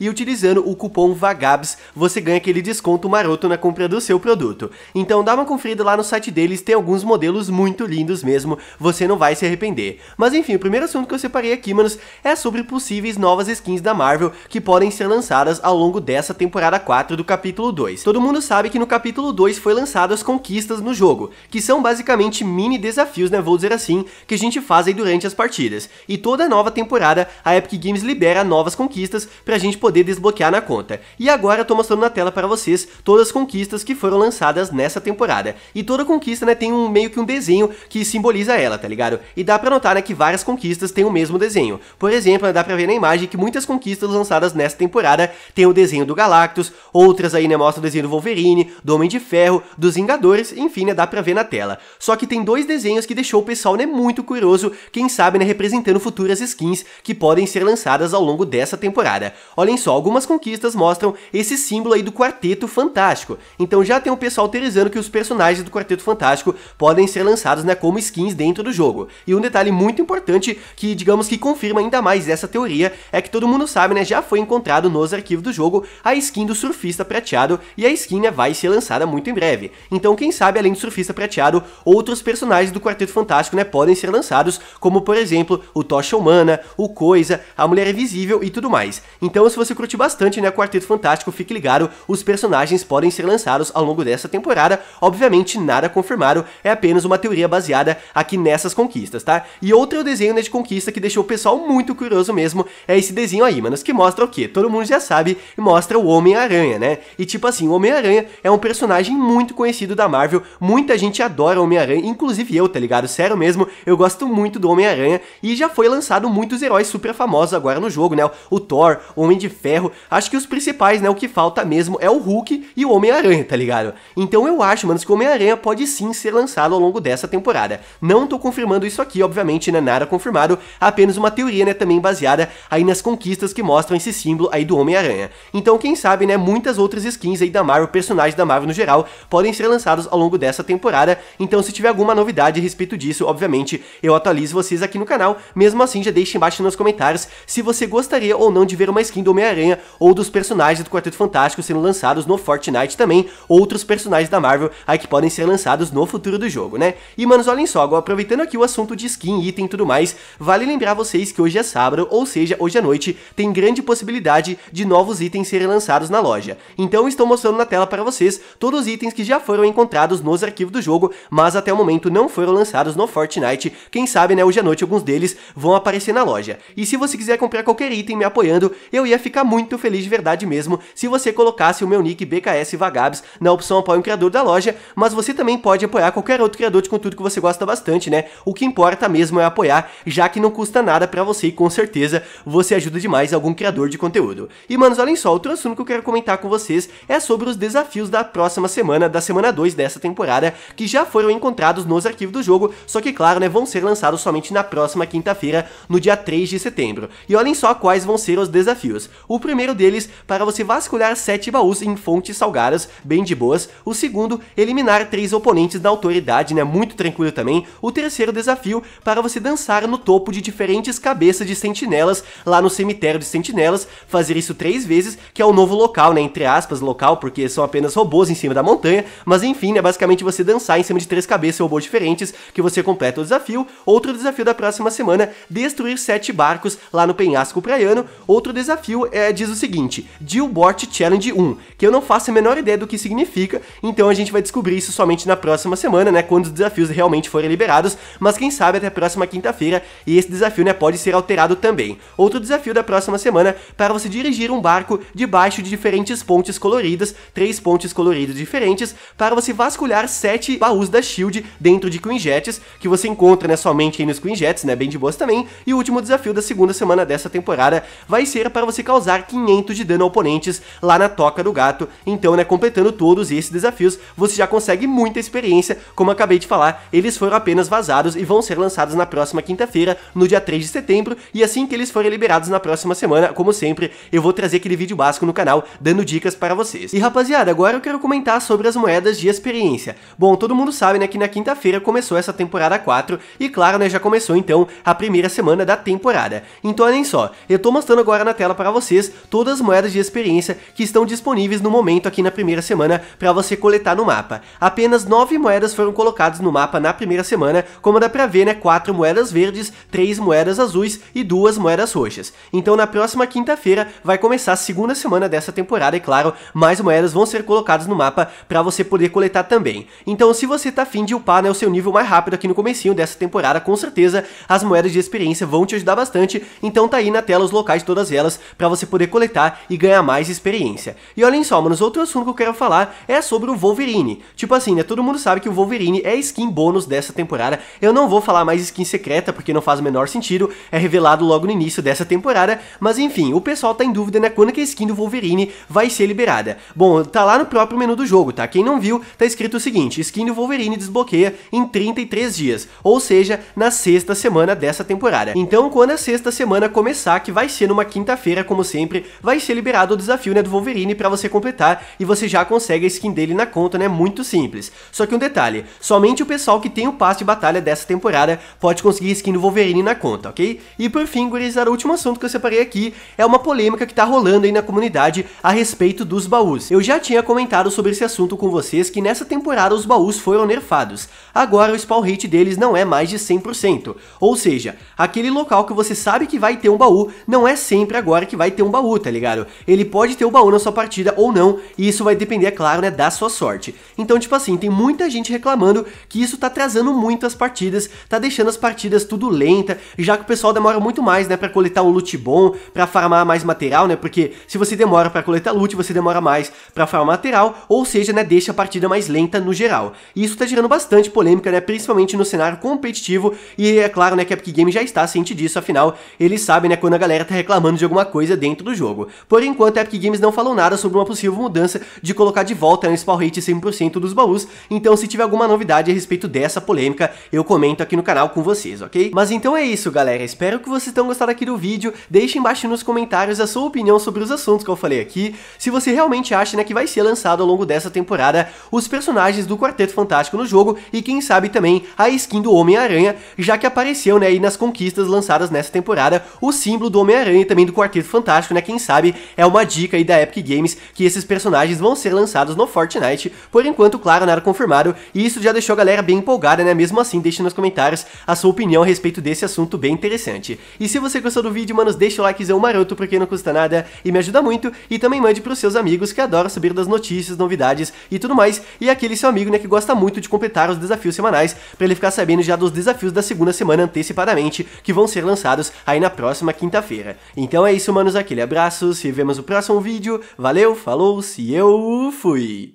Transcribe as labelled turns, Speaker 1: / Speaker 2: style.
Speaker 1: e utilizando o cupom VAGABS você ganha aquele desconto maroto na compra do seu produto. Então dá uma conferida lá no site deles, tem alguns modelos muito lindos mesmo, você não vai se arrepender. Mas enfim, o primeiro assunto que eu separei aqui, manos, é sobre possíveis novas skins da Marvel que podem ser lançadas ao longo dessa temporada 4 do capítulo 2. Todo mundo sabe que no capítulo 2 foi lançado as conquistas no jogo, que são basicamente mini desafios, né, vou dizer assim, que a gente faz aí durante as partidas. E toda nova temporada a Epic Games libera novas conquistas pra gente gente poder desbloquear na conta. E agora eu tô mostrando na tela para vocês todas as conquistas que foram lançadas nessa temporada. E toda conquista, né, tem um meio que um desenho que simboliza ela, tá ligado? E dá pra notar, né, que várias conquistas têm o mesmo desenho. Por exemplo, né, dá pra ver na imagem que muitas conquistas lançadas nessa temporada têm o desenho do Galactus, outras aí, né, mostra o desenho do Wolverine, do Homem de Ferro, dos Vingadores, enfim, né, dá pra ver na tela. Só que tem dois desenhos que deixou o pessoal, né, muito curioso, quem sabe, né, representando futuras skins que podem ser lançadas ao longo dessa temporada. Olhem só, algumas conquistas mostram esse símbolo aí do Quarteto Fantástico. Então já tem o pessoal teorizando que os personagens do Quarteto Fantástico podem ser lançados né, como skins dentro do jogo. E um detalhe muito importante que, digamos que confirma ainda mais essa teoria, é que todo mundo sabe, né, já foi encontrado nos arquivos do jogo a skin do surfista prateado e a skin né, vai ser lançada muito em breve. Então quem sabe, além do surfista prateado, outros personagens do Quarteto Fantástico né, podem ser lançados, como por exemplo o Tocha Humana, o Coisa, a Mulher Invisível e tudo mais. Então se você curte bastante, né, Quarteto Fantástico, fique ligado, os personagens podem ser lançados ao longo dessa temporada, obviamente nada confirmado, é apenas uma teoria baseada aqui nessas conquistas, tá? E outro desenho, né, de conquista que deixou o pessoal muito curioso mesmo, é esse desenho aí, manos, que mostra o quê? Todo mundo já sabe, mostra o Homem-Aranha, né? E tipo assim, o Homem-Aranha é um personagem muito conhecido da Marvel, muita gente adora o Homem-Aranha, inclusive eu, tá ligado? Sério mesmo, eu gosto muito do Homem-Aranha e já foi lançado muitos heróis super famosos agora no jogo, né? O Thor, o Homem de Ferro, acho que os principais, né, o que falta mesmo é o Hulk e o Homem-Aranha, tá ligado? Então eu acho, mano, que o Homem-Aranha pode sim ser lançado ao longo dessa temporada. Não tô confirmando isso aqui, obviamente, né, nada confirmado, apenas uma teoria, né, também baseada aí nas conquistas que mostram esse símbolo aí do Homem-Aranha. Então quem sabe, né, muitas outras skins aí da Marvel, personagens da Marvel no geral, podem ser lançados ao longo dessa temporada, então se tiver alguma novidade a respeito disso, obviamente, eu atualizo vocês aqui no canal, mesmo assim já deixe embaixo nos comentários se você gostaria ou não de ver uma skin do Homem-Aranha ou dos personagens do Quarteto Fantástico sendo lançados no Fortnite também, outros personagens da Marvel aí que podem ser lançados no futuro do jogo, né? E manos, olhem só, agora aproveitando aqui o assunto de skin, item e tudo mais, vale lembrar vocês que hoje é sábado, ou seja, hoje à noite, tem grande possibilidade de novos itens serem lançados na loja. Então estou mostrando na tela para vocês todos os itens que já foram encontrados nos arquivos do jogo, mas até o momento não foram lançados no Fortnite, quem sabe né, hoje à noite alguns deles vão aparecer na loja. E se você quiser comprar qualquer item me apoiando, eu ia ia ficar muito feliz de verdade mesmo se você colocasse o meu nick BKS Vagabs na opção apoia um criador da loja, mas você também pode apoiar qualquer outro criador de conteúdo que você gosta bastante, né? O que importa mesmo é apoiar, já que não custa nada para você e com certeza você ajuda demais algum criador de conteúdo. E manos, olhem só, outro assunto que eu quero comentar com vocês é sobre os desafios da próxima semana, da semana 2 dessa temporada, que já foram encontrados nos arquivos do jogo, só que claro, né, vão ser lançados somente na próxima quinta-feira, no dia 3 de setembro. E olhem só quais vão ser os desafios. O primeiro deles, para você vasculhar sete baús em fontes salgadas, bem de boas. O segundo, eliminar três oponentes da autoridade, né? Muito tranquilo também. O terceiro desafio, para você dançar no topo de diferentes cabeças de sentinelas lá no cemitério de sentinelas, fazer isso três vezes, que é o novo local, né? Entre aspas, local, porque são apenas robôs em cima da montanha, mas enfim, né? Basicamente você dançar em cima de três cabeças e robôs diferentes, que você completa o desafio. Outro desafio da próxima semana, destruir sete barcos lá no penhasco praiano. Outro desafio é, diz o seguinte: Dilbot Challenge 1, que eu não faço a menor ideia do que significa, então a gente vai descobrir isso somente na próxima semana, né? Quando os desafios realmente forem liberados, mas quem sabe até a próxima quinta-feira, e esse desafio né, pode ser alterado também. Outro desafio da próxima semana para você dirigir um barco debaixo de diferentes pontes coloridas, três pontes coloridas diferentes, para você vasculhar sete baús da Shield dentro de Queen Jets, que você encontra né, somente aí nos Queen Jets, né? Bem de boas também. E o último desafio da segunda semana dessa temporada vai ser para você se causar 500 de dano a oponentes lá na toca do gato. Então, né, completando todos esses desafios, você já consegue muita experiência. Como acabei de falar, eles foram apenas vazados e vão ser lançados na próxima quinta-feira, no dia 3 de setembro, e assim que eles forem liberados na próxima semana, como sempre, eu vou trazer aquele vídeo básico no canal dando dicas para vocês. E rapaziada, agora eu quero comentar sobre as moedas de experiência. Bom, todo mundo sabe, né, que na quinta-feira começou essa temporada 4 e claro, né, já começou então a primeira semana da temporada. Então, olhem só, eu tô mostrando agora na tela para vocês todas as moedas de experiência que estão disponíveis no momento aqui na primeira semana para você coletar no mapa. Apenas 9 moedas foram colocadas no mapa na primeira semana, como dá pra ver, né? 4 moedas verdes, 3 moedas azuis e 2 moedas roxas. Então na próxima quinta-feira vai começar a segunda semana dessa temporada, e é claro, mais moedas vão ser colocadas no mapa para você poder coletar também. Então se você tá afim de upar né, o seu nível mais rápido aqui no comecinho dessa temporada, com certeza as moedas de experiência vão te ajudar bastante, então tá aí na tela os locais de todas elas para você poder coletar e ganhar mais experiência. E olhem só, mano, outro assunto que eu quero falar é sobre o Wolverine. Tipo assim, né, todo mundo sabe que o Wolverine é skin bônus dessa temporada. Eu não vou falar mais skin secreta porque não faz o menor sentido, é revelado logo no início dessa temporada, mas enfim, o pessoal tá em dúvida, né, quando que a skin do Wolverine vai ser liberada. Bom, tá lá no próprio menu do jogo, tá? Quem não viu, tá escrito o seguinte: skin do Wolverine desbloqueia em 33 dias, ou seja, na sexta semana dessa temporada. Então, quando a sexta semana começar, que vai ser numa quinta-feira, como sempre, vai ser liberado o desafio né, do Wolverine para você completar e você já consegue a skin dele na conta, né? Muito simples. Só que um detalhe, somente o pessoal que tem o passe de batalha dessa temporada pode conseguir skin do Wolverine na conta, ok? E por fim, gurizada, o último assunto que eu separei aqui é uma polêmica que tá rolando aí na comunidade a respeito dos baús. Eu já tinha comentado sobre esse assunto com vocês que nessa temporada os baús foram nerfados agora o spawn rate deles não é mais de 100%. Ou seja, aquele local que você sabe que vai ter um baú, não é sempre agora que vai ter um baú, tá ligado? Ele pode ter o um baú na sua partida ou não, e isso vai depender, é claro, né, da sua sorte. Então, tipo assim, tem muita gente reclamando que isso tá atrasando muito as partidas, tá deixando as partidas tudo lenta, já que o pessoal demora muito mais, né, pra coletar um loot bom, pra farmar mais material, né, porque se você demora pra coletar loot, você demora mais pra farmar material, ou seja, né, deixa a partida mais lenta no geral. E isso tá gerando bastante por polêmica, né, principalmente no cenário competitivo, e é claro, né, que a Epic Games já está ciente disso, afinal, eles sabem, né, quando a galera tá reclamando de alguma coisa dentro do jogo. Por enquanto, a Epic Games não falou nada sobre uma possível mudança de colocar de volta né, o spawn rate 100% dos baús, então se tiver alguma novidade a respeito dessa polêmica, eu comento aqui no canal com vocês, ok? Mas então é isso, galera, espero que vocês tenham gostado aqui do vídeo, deixe embaixo nos comentários a sua opinião sobre os assuntos que eu falei aqui, se você realmente acha, né, que vai ser lançado ao longo dessa temporada os personagens do Quarteto Fantástico no jogo e quem quem sabe também a skin do Homem-Aranha, já que apareceu né, aí nas conquistas lançadas nessa temporada o símbolo do Homem-Aranha e também do Quarteto Fantástico, né? Quem sabe é uma dica aí da Epic Games que esses personagens vão ser lançados no Fortnite. Por enquanto, claro, nada confirmado, e isso já deixou a galera bem empolgada, né? Mesmo assim, deixe nos comentários a sua opinião a respeito desse assunto bem interessante. E se você gostou do vídeo, mano deixa o likezão maroto porque não custa nada e me ajuda muito, e também mande pros seus amigos que adoram saber das notícias, novidades e tudo mais, e aquele seu amigo, né, que gosta muito de completar os desafios desafios semanais para ele ficar sabendo já dos desafios da segunda semana antecipadamente, que vão ser lançados aí na próxima quinta-feira. Então é isso, manos, aquele abraço, se vemos no próximo vídeo, valeu, falou, se eu fui!